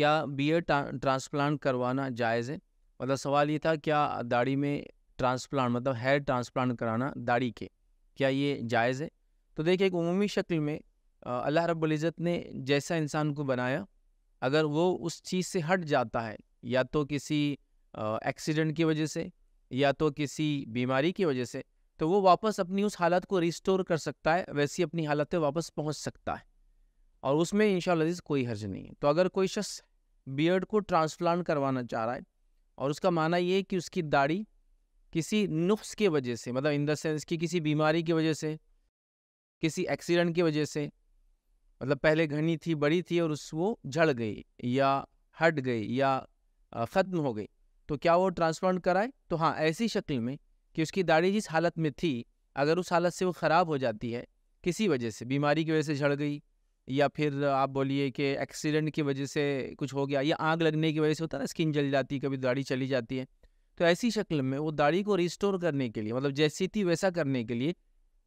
क्या beer transplant करवाना जायज़ है मतलब सवाल ये था क्या दाढ़ी में ट्रांसप्लांट मतलब हेयर ट्रांसप्लांट कराना दाढ़ी के क्या ये जायज़ है तो देखिए एक उमूमी शक्ल में अल्लाह रब्ज़त ने जैसा इंसान को बनाया अगर वो उस चीज़ से हट जाता है या तो किसी एक्सीडेंट की वजह से या तो किसी बीमारी की वजह से तो वो वापस अपनी उस हालत को रिस्टोर कर सकता है वैसी अपनी हालत पर वापस पहुंच सकता है और उसमें इन कोई हर्ज नहीं है तो अगर कोई शख्स बियर्ड को ट्रांसप्लांट करवाना चाह रहा है और उसका माना ये है कि उसकी दाढ़ी किसी नुख्स के वजह से मतलब इन देंस कि किसी बीमारी की वजह से किसी एक्सीडेंट की वजह से मतलब पहले घनी थी बड़ी थी और उस वो झड़ गई या हट गई या ख़त्म हो गई तो क्या वो ट्रांसप्लांट कराए तो हाँ ऐसी शक्ल में कि उसकी दाढ़ी जिस हालत में थी अगर उस हालत से वो ख़राब हो जाती है किसी वजह से बीमारी की वजह से झड़ गई या फिर आप बोलिए कि एक्सीडेंट की वजह से कुछ हो गया या आग लगने की वजह से होता है ना स्किन जल जाती है कभी दाढ़ी चली जाती है तो ऐसी शक्ल में वो दाढ़ी को रिस्टोर करने के लिए मतलब जैसी थी वैसा करने के लिए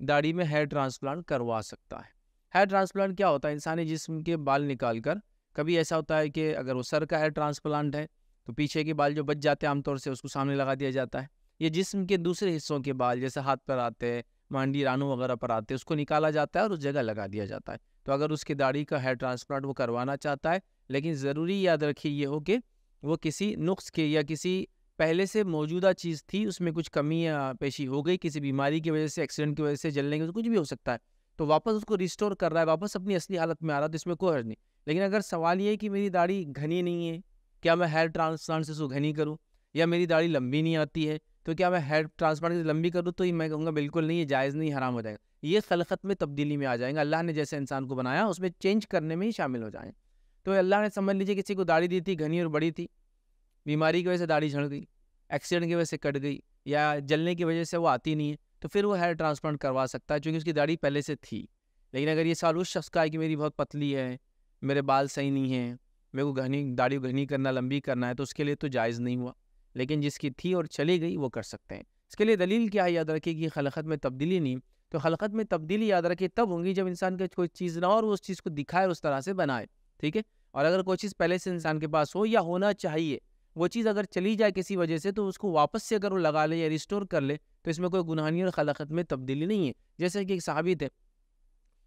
दाढ़ी में हेयर ट्रांसप्लांट करवा सकता है हेयर ट्रांसप्लांट क्या होता है इंसानी जिसम के बाल निकाल कर कभी ऐसा होता है कि अगर वो सर का हेयर ट्रांसप्लांट है तो पीछे के बाल जो बच जाते हैं आमतौर से उसको सामने लगा दिया जाता है ये जिस्म के दूसरे हिस्सों के बाल जैसे हाथ पर आते हैं मांडी रानू वगैरह पर आते हैं उसको निकाला जाता है और उस जगह लगा दिया जाता है तो अगर उसकी दाढ़ी का हेयर ट्रांसप्लांट वो करवाना चाहता है लेकिन ज़रूरी याद रखिए ये हो कि वो किसी नुस्ख के या किसी पहले से मौजूदा चीज़ थी उसमें कुछ कमी या पेशी हो गई किसी बीमारी की वजह से एक्सीडेंट की वजह से जलने की कुछ भी हो सकता है तो वापस उसको रिस्टोर कर रहा है वापस अपनी असली हालत में आ रहा है तो इसमें कोई हर्ज नहीं लेकिन अगर सवाल ये है कि मेरी दाढ़ी घनी नहीं है क्या मैं हेयर ट्रांसप्लांट से उसको घनी करूँ या मेरी दाढ़ी लंबी नहीं आती है तो क्या मैं हेड ट्रांसप्लांट लंबी करूँ तो ये मैं कहूँगा बिल्कुल नहीं ये जायज़ नहीं हराम हो जाएगा ये खलकत में तब्दीली में आ जाएंगे अल्लाह ने जैसे इंसान को बनाया उसमें चेंज करने में ही शामिल हो जाएँ तो अल्लाह ने समझ लीजिए किसी को दाढ़ी दी थी घनी और बड़ी थी बीमारी की वजह से दाढ़ी झड़ गई एक्सीडेंट की वजह से कट गई या जलने की वजह से वो आती नहीं है तो फिर वो हेयर ट्रांसप्लांट करवा सकता है क्योंकि उसकी दाढ़ी पहले से थी लेकिन अगर ये सवाल उस शख्स का है कि मेरी बहुत पतली है मेरे बाल सही नहीं हैं मेरे को घनी दाढ़ी घनी करना लंबी करना है तो उसके लिए तो जायज़ नहीं हुआ लेकिन जिसकी थी और चली गई वो कर सकते हैं इसके लिए दलील क्या है याद रखें कि खलकत में तब्दीली नहीं तो खलकत में तब्दीली याद रखें तब होंगी जब इंसान के कोई चीज़ ना और उस चीज़ को दिखाए उस तरह से बनाए ठीक है और अगर कोई चीज़ पहले से इंसान के पास हो या होना चाहिए वो चीज़ अगर चली जाए किसी वजह से तो उसको वापस से अगर वो लगा ले या रिस्टोर कर ले तो इसमें कोई गुनहानी और खलकत में तब्दीली नहीं है जैसे कि एक साबित है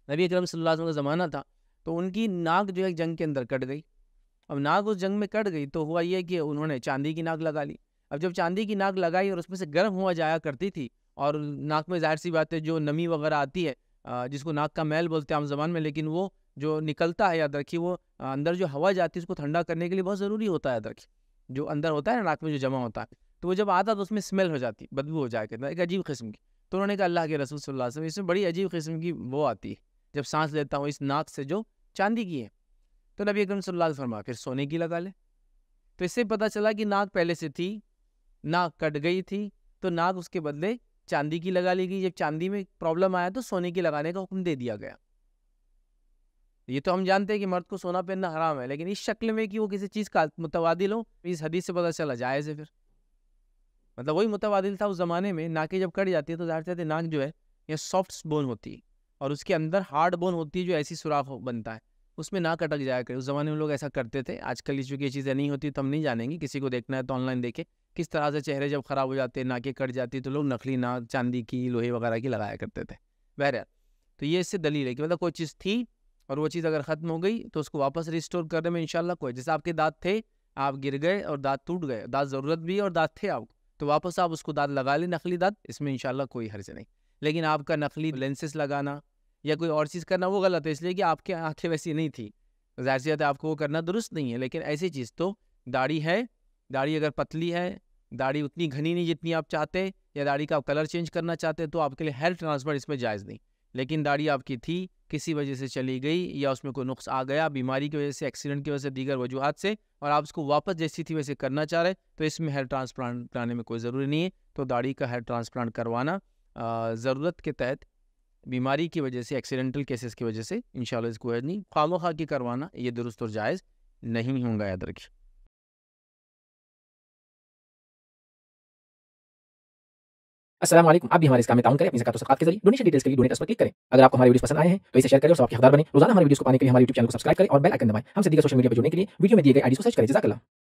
नबी अकरम सल्लल्लाहु अलैहि वसल्लम का ज़माना था तो उनकी नाक जो है जंग के अंदर कट गई अब नाग उस जंग में कट गई तो हुआ यह कि उन्होंने चांदी की नाग लगा ली अब जब चांदी की नाग लगाई और उसमें से गर्म हुआ जाया करती थी और नाक में जाहिर सी बात है जो नमी वगैरह आती है जिसको नाक का मैल बोलते हैं आम जबान में लेकिन वो जो निकलता है याद रखिए वो अंदर जो हवा जाती है उसको ठंडा करने के लिए बहुत ज़रूरी होता है याद रखिए जो अंदर होता है ना नाक में जो जमा होता है तो वो जब आता तो उसमें स्मेल हो जाती बदबू हो जाए कहता एक अजीब किस्म की तो उन्होंने कहा अल्लाह के रसूल सल्लल्लाहु अलैहि वसल्लम इसमें बड़ी अजीब किस्म की वो आती है जब सांस लेता हूँ इस नाक से जो चांदी की है तो नबी अकरम सल्लल्लाहु अलैहि वसल्लम फिर सोने की लगा ले तो इससे पता चला कि नाक पहले से थी नाक कट गई थी तो नाक उसके बदले चांदी की लगा ली गई जब चांदी में प्रॉब्लम आया तो सोने की लगाने का हुक्म दे दिया गया ये तो हम जानते हैं कि मर्द को सोना पहनना हराम है लेकिन इस शक्ल में कि वो किसी चीज़ का मुतवादिल हो इस हदीस से पता चला जायज़ है फिर मतलब वही मुतवादिल था उस ज़माने में नाकें जब कट जाती तो है तो जाहिर चाहते नाक जो है यह सॉफ्ट बोन होती है और उसके अंदर हार्ड बोन होती है जो ऐसी सुराख बनता है उसमें ना कटक जाया करें उस ज़माने में लोग ऐसा करते थे आजकल चूँकि ये चीज़ें नहीं होती तो हम नहीं जानेंगे किसी को देखना है तो ऑनलाइन देखे किस तरह से चेहरे जब ख़राब हो जाते नाके कट जाती तो लोग नकली ना चांदी की लोहे वगैरह की लगाया करते थे बहर तो ये इससे दलील है कि मतलब कोई चीज़ थी और वो चीज़ अगर ख़त्म हो गई तो उसको वापस रिस्टोर करने में इंशाल्लाह कोई जैसे आपके दांत थे आप गिर गए और दांत टूट गए दांत ज़रूरत भी है और दांत थे आपको तो वापस आप उसको दांत लगा लें नकली दांत इसमें इंशाल्लाह कोई हर्ज नहीं लेकिन आपका नकली लेंसेस लगाना या कोई और चीज़ करना वो गलत है इसलिए कि आपकी आँखें वैसी नहीं थी जाहिर सी बात है आपको वो करना दुरुस्त नहीं है लेकिन ऐसी चीज़ तो दाढ़ी है दाढ़ी अगर पतली है दाढ़ी उतनी घनी नहीं जितनी आप चाहते या दाढ़ी का आप कलर चेंज करना चाहते तो आपके लिए हेयर ट्रांसफर इसमें जायज़ नहीं लेकिन दाढ़ी आपकी थी किसी वजह से चली गई या उसमें कोई नुकस आ गया बीमारी की वजह से एक्सीडेंट की वजह से दीगर वजूहत से और आप उसको वापस जैसी थी वैसे करना चाह रहे तो इसमें हेयर ट्रांसप्लांट कराने में कोई ज़रूरी नहीं है तो दाढ़ी का हेयर ट्रांसप्लांट करवाना ज़रूरत के तहत बीमारी की वजह से एक्सीडेंटल केसेस की वजह से इन इसको हज नहीं खामो खा के करवाना ये दुरुस्त और जायज़ नहीं होगा याद रखिए असलम आप भी हमारे काम में ताउन करें अपनी तो सकात के जरिए डोनेशन डिटेल्स के लिए डोनेट पर क्लिक करें अगर आपको हमारी वीडियो पसंद आए हैं तो इसे शेयर करें और आपके हकदार बने रोजाना हमारे वीडियो को पाने के लिए हमारे यूट्यूब चैनल को सब्सक्राइब करें और बेल आइकन दबाएं हम सीधे सोशल मीडिया पर जुड़ने के लिए वीडियो में दिए गए आईडी को सर्च करें जजाकला